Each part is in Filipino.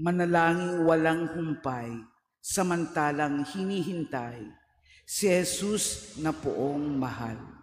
manalangin walang humpay, samantalang hinihintay si Jesus na poong mahal.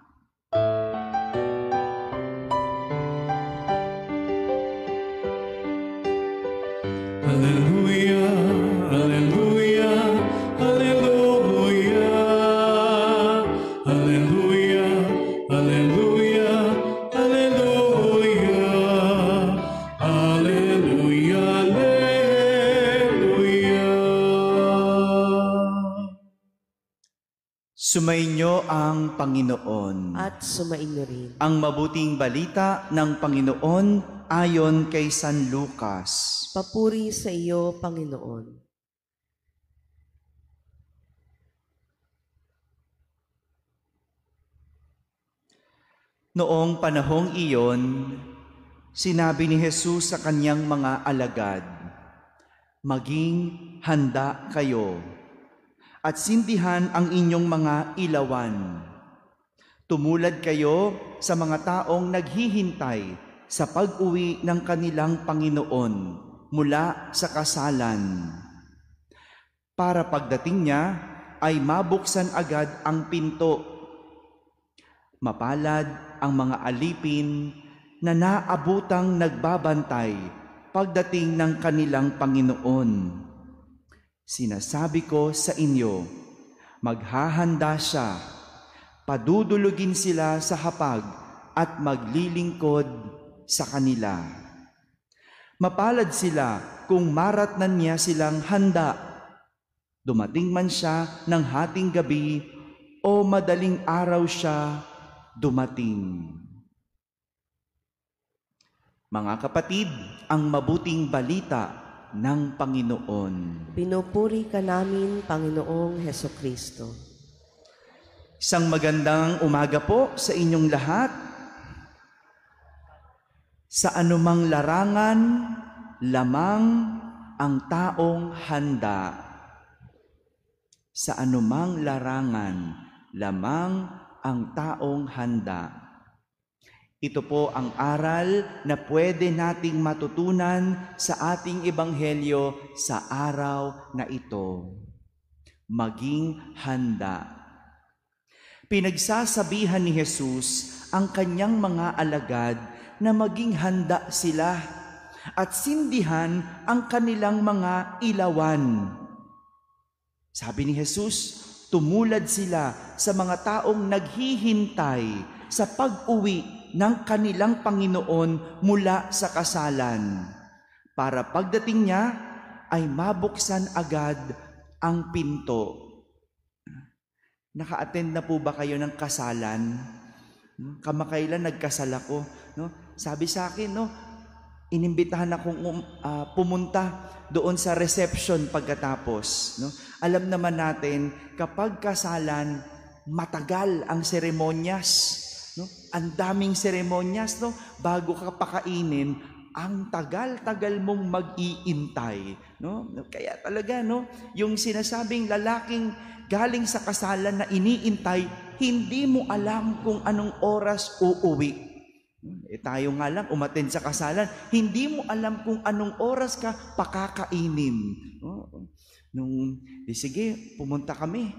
Sumainyo ang Panginoon. At sumainyo rin. Ang mabuting balita ng Panginoon ayon kay San Lucas. Papuri sa iyo, Panginoon. Noong panahong iyon, sinabi ni Jesus sa kanyang mga alagad, Maging handa kayo at sindihan ang inyong mga ilawan. Tumulad kayo sa mga taong naghihintay sa pag-uwi ng kanilang Panginoon mula sa kasalan. Para pagdating niya ay mabuksan agad ang pinto. Mapalad ang mga alipin na naabutang nagbabantay pagdating ng kanilang Panginoon. Sinasabi ko sa inyo, maghahanda siya, padudulugin sila sa hapag at maglilingkod sa kanila. Mapalad sila kung maratnan niya silang handa. Dumating man siya ng hating gabi o madaling araw siya dumating. Mga kapatid, ang mabuting balita ng Panginoon. Pinupuri ka namin, Panginoong Heso Kristo. Isang magandang umaga po sa inyong lahat. Sa anumang larangan, lamang ang taong handa. Sa anumang larangan, lamang ang taong handa. Ito po ang aral na pwede nating matutunan sa ating ebanghelyo sa araw na ito. Maging handa. Pinagsasabihan ni Jesus ang kanyang mga alagad na maging handa sila at sindihan ang kanilang mga ilawan. Sabi ni Jesus, tumulad sila sa mga taong naghihintay sa pag-uwi ng kanilang Panginoon mula sa kasalan para pagdating niya ay mabuksan agad ang pinto. Naka-attend na po ba kayo ng kasalan? Hmm, kamakailan nagkasal ako, no? Sabi sa akin, no, inimbitahan akong um, uh, pumunta doon sa reception pagkatapos. No? Alam naman natin, kapag kasalan, matagal ang seremonyas. No? Ang daming seremonyas, no? Bago ka pakainin, ang tagal-tagal mong mag-iintay, no? Kaya talaga, no, yung sinasabing lalaking galing sa kasalan na iniintay, hindi mo alam kung anong oras uuwi. Eh, tayo nga lang, umaten sa kasalan, hindi mo alam kung anong oras ka pakakainin. No? Oh, nung, eh, sige, pumunta kami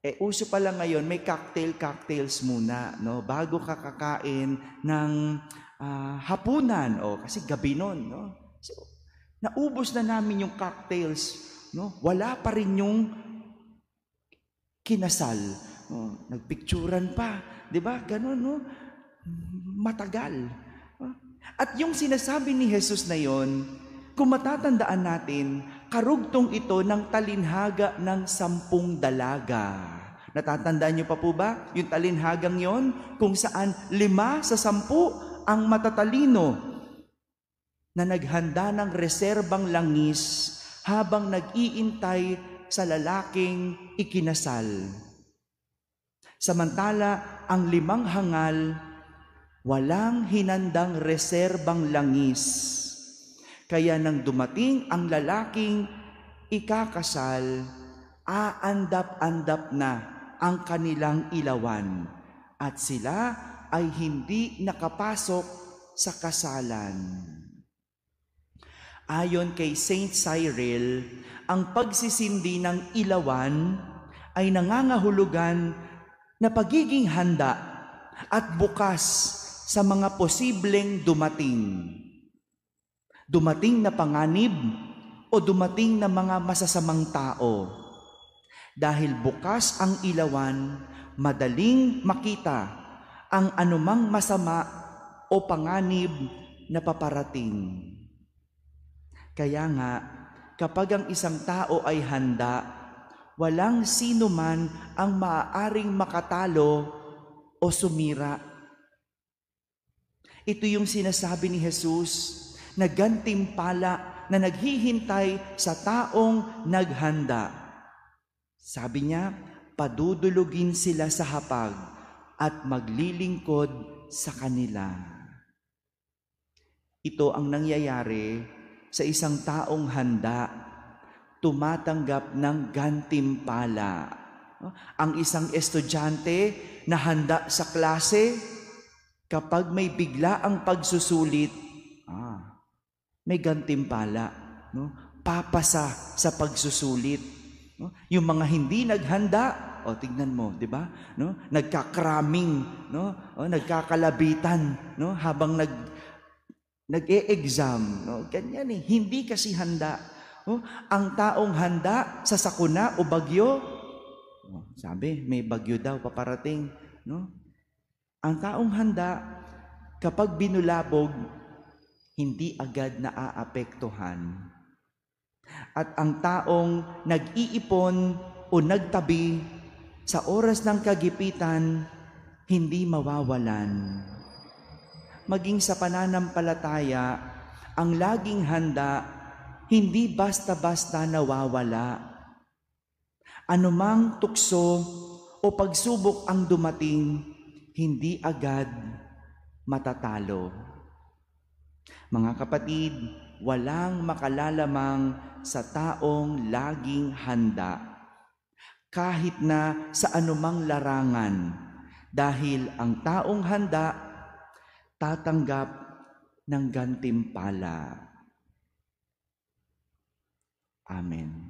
eh, uso pala ngayon, may cocktail-cocktails muna, no? Bago ka kakain ng uh, hapunan, o, oh, kasi gabi nun, no? So, naubos na namin yung cocktails, no? Wala pa rin yung kinasal. Oh, nagpicturan pa, 'di ba? Ganun, no? Matagal. At yung sinasabi ni Jesus na yon, kung matatandaan natin, karugtong ito ng talinhaga ng sampung dalaga. Natatandaan niyo pa po ba yung talinhagang yon kung saan lima sa sampu ang matatalino na naghanda ng reserbang langis habang nag-iintay sa lalaking ikinasal. Samantala, ang limang hangal, walang hinandang reserbang langis kaya nang dumating ang lalaking ikakasal, aandap-andap na ang kanilang ilawan at sila ay hindi nakapasok sa kasalan. Ayon kay Saint Cyril, ang pagsisindi ng ilawan ay nangangahulugan na pagiging handa at bukas sa mga posibleng dumating dumating na panganib o dumating na mga masasamang tao. Dahil bukas ang ilawan, madaling makita ang anumang masama o panganib na paparating. Kaya nga, kapag ang isang tao ay handa, walang sino man ang maaaring makatalo o sumira. Ito yung sinasabi ni Jesus na gantimpala na naghihintay sa taong naghanda. Sabi niya, padudulugin sila sa hapag at maglilingkod sa kanila. Ito ang nangyayari sa isang taong handa, tumatanggap ng gantimpala. Ang isang estudyante na handa sa klase, kapag may bigla ang pagsusulit, may gantimpala, no? Papasa sa pagsusulit, no? Yung mga hindi naghanda, o tignan mo, 'di ba? No? Nagkakraming, no? O nagkakalabitan, no? Habang nag nag-e-exam, no? Ganyan eh, hindi kasi handa. No? Ang taong handa sa sakuna o bagyo, no? sabi, may bagyo daw paparating, no? Ang taong handa kapag binulabog, hindi agad naaapektuhan. At ang taong nag-iipon o nagtabi sa oras ng kagipitan, hindi mawawalan. Maging sa pananampalataya, ang laging handa, hindi basta-basta nawawala. Anumang tukso o pagsubok ang dumating, hindi agad matatalo. Mga kapatid, walang makalalamang sa taong laging handa kahit na sa anumang larangan dahil ang taong handa tatanggap ng gantimpala. Amen.